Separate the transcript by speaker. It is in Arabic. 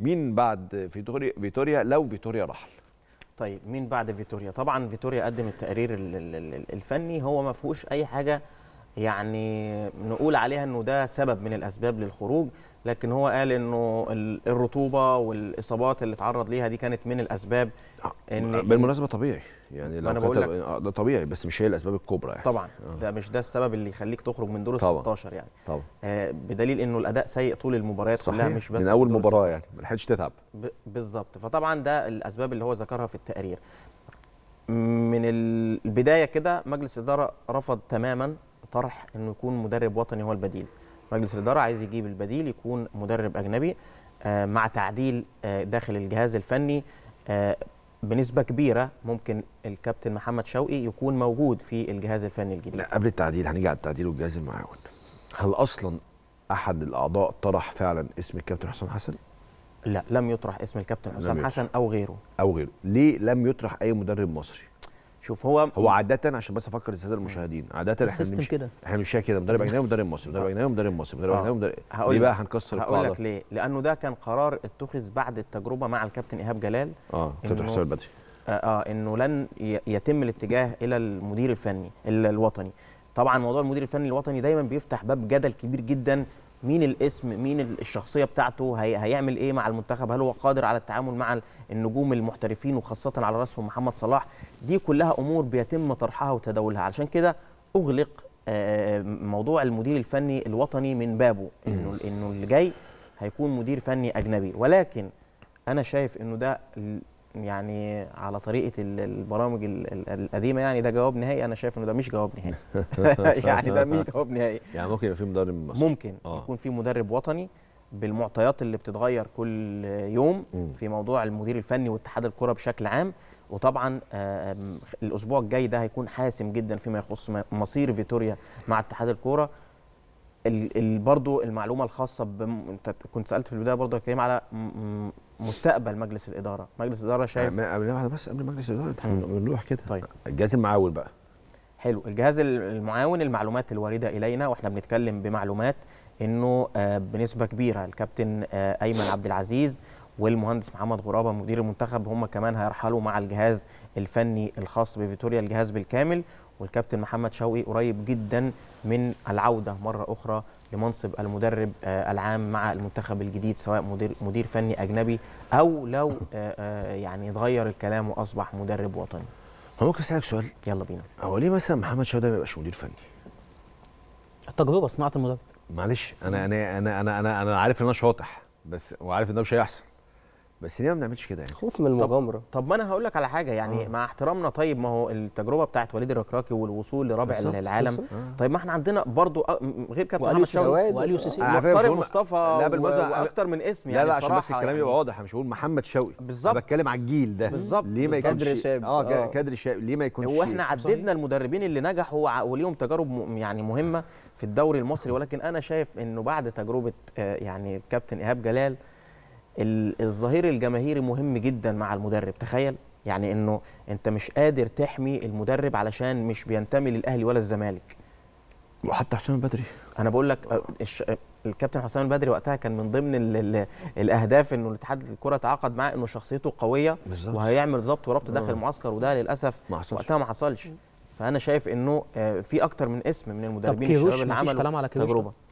Speaker 1: مين بعد فيتوريا فيتوريا لو فيتوريا رحل طيب مين بعد فيتوريا طبعا فيتوريا قدم التقرير الفني هو ما فيهوش اي حاجه يعني نقول عليها انه ده سبب من الاسباب للخروج لكن هو قال انه الرطوبه والاصابات اللي اتعرض ليها دي كانت من الاسباب آه، ان بالمناسبه طبيعي يعني لو أنا بقول لك آه، ده طبيعي بس مش هي الاسباب الكبرى يعني طبعا آه. ده مش ده السبب اللي يخليك تخرج من دور ال 16 يعني طبعا آه بدليل انه الاداء سيء طول المباريات كلها مش بس من اول مباراه يعني ما لحقتش تتعب بالظبط فطبعا ده الاسباب اللي هو ذكرها في التقرير من البدايه كده مجلس الاداره رفض تماما طرح انه يكون مدرب وطني هو البديل مجلس الاداره عايز يجيب البديل يكون مدرب اجنبي آه، مع تعديل آه، داخل الجهاز الفني آه، بنسبه كبيره ممكن الكابتن محمد شوقي يكون موجود في الجهاز الفني الجديد لا قبل التعديل هنيجي على التعديل والجهاز المعاون هل اصلا احد الاعضاء طرح فعلا اسم الكابتن حسام حسن لا لم يطرح اسم الكابتن حسام حسن او غيره او غيره ليه لم يطرح اي مدرب مصري شوف هو هو عاده عشان بس افكر الساده المشاهدين عاده احنا السيستم كده احنا مش كده مدرب اجنبي ومدرب مصري مدرب اجنبي آه. ومدرب مصري مدرب اجنبي آه. ومدرب هقول ليه بقى هنكسر القاعده هقول لك ليه لانه ده كان قرار اتخذ بعد التجربه مع الكابتن ايهاب جلال اه كابتن حسام البدري اه, آه، انه لن يتم الاتجاه الى المدير الفني الوطني طبعا موضوع المدير الفني الوطني دايما بيفتح باب جدل كبير جدا مين الاسم مين الشخصيه بتاعته هي هيعمل ايه مع المنتخب هل هو قادر على التعامل مع النجوم المحترفين وخاصه على راسهم محمد صلاح دي كلها امور بيتم طرحها وتداولها علشان كده اغلق آه، آه، موضوع المدير الفني الوطني من بابه انه انه اللي جاي هيكون مدير فني اجنبي ولكن انا شايف انه ده يعني على طريقه البرامج القديمه يعني ده جواب نهائي انا شايف انه ده مش جواب نهائي يعني ده مش جواب نهائي يعني ممكن يبقى في مدرب مصر. ممكن آه. يكون في مدرب وطني بالمعطيات اللي بتتغير كل يوم م. في موضوع المدير الفني واتحاد الكره بشكل عام وطبعا الاسبوع الجاي ده هيكون حاسم جدا فيما يخص مصير فيتوريا مع اتحاد الكوره برضو المعلومه الخاصه بم... انت كنت سالت في البدايه برضو يا كريم على مستقبل مجلس الاداره مجلس الاداره شايف واحده بس قبل مجلس الاداره احنا بنروح كده طيب الجهاز المعاون بقى حلو الجهاز المعاون المعلومات الوارده الينا واحنا بنتكلم بمعلومات انه آه، بنسبه كبيره الكابتن آه، ايمن عبد العزيز والمهندس محمد غرابه مدير المنتخب هم كمان هيرحلوا مع الجهاز الفني الخاص بفيتوريا الجهاز بالكامل والكابتن محمد شوقي قريب جدا من العوده مره اخرى لمنصب المدرب آه، العام مع المنتخب الجديد سواء مدير مدير فني اجنبي او لو آه، آه، يعني اتغير الكلام واصبح مدرب وطني. هو ممكن اسالك سؤال؟ يلا بينا. هو ليه مثلا محمد شوقي ده ما يبقاش مدير فني؟ التجربه صناعه المدرب. معلش انا انا انا انا انا, أنا عارف ان انا شاطح بس وعارف ان ده مش هيحصل بس ليه ما بنعملش كده يعني خوف من المغامره طب, طب ما انا هقول لك على حاجه يعني آه. مع احترامنا طيب ما هو التجربه بتاعت وليد الركراكي والوصول لرابع العالم بالزبط. آه. طيب ما احنا عندنا برضو آه، غير كابتن محمد شوقي وقال يوسف طارق مصطفى لا اكتر من اسم يعني لا لا عشان بس الكلام يبقى يعني. واضح مش بقول محمد شوقي بالظبط بتكلم على الجيل ده بالظبط ليه ما يكونش كادر آه،, اه كادر شاب ليه ما يكونش هو احنا عددنا المدربين اللي نجحوا وليهم تجارب يعني مهمه في الدوري المصري ولكن انا شايف انه بعد تجربه يعني كابتن ايهاب جلال الظهير الجماهيري مهم جدا مع المدرب تخيل يعني انه انت مش قادر تحمي المدرب علشان مش بينتمي للاهلي ولا الزمالك وحتى حسام البدري انا بقول لك الكابتن حسام البدري وقتها كان من ضمن ال ال الاهداف انه الاتحاد الكره تعاقد معاه انه شخصيته قويه بالزبط. وهيعمل ظبط وربط داخل آه. المعسكر وده للاسف ما حصلش. وقتها ما حصلش فانا شايف انه آه، في اكتر من اسم من المدربين الشباب اللي عملوا تجربه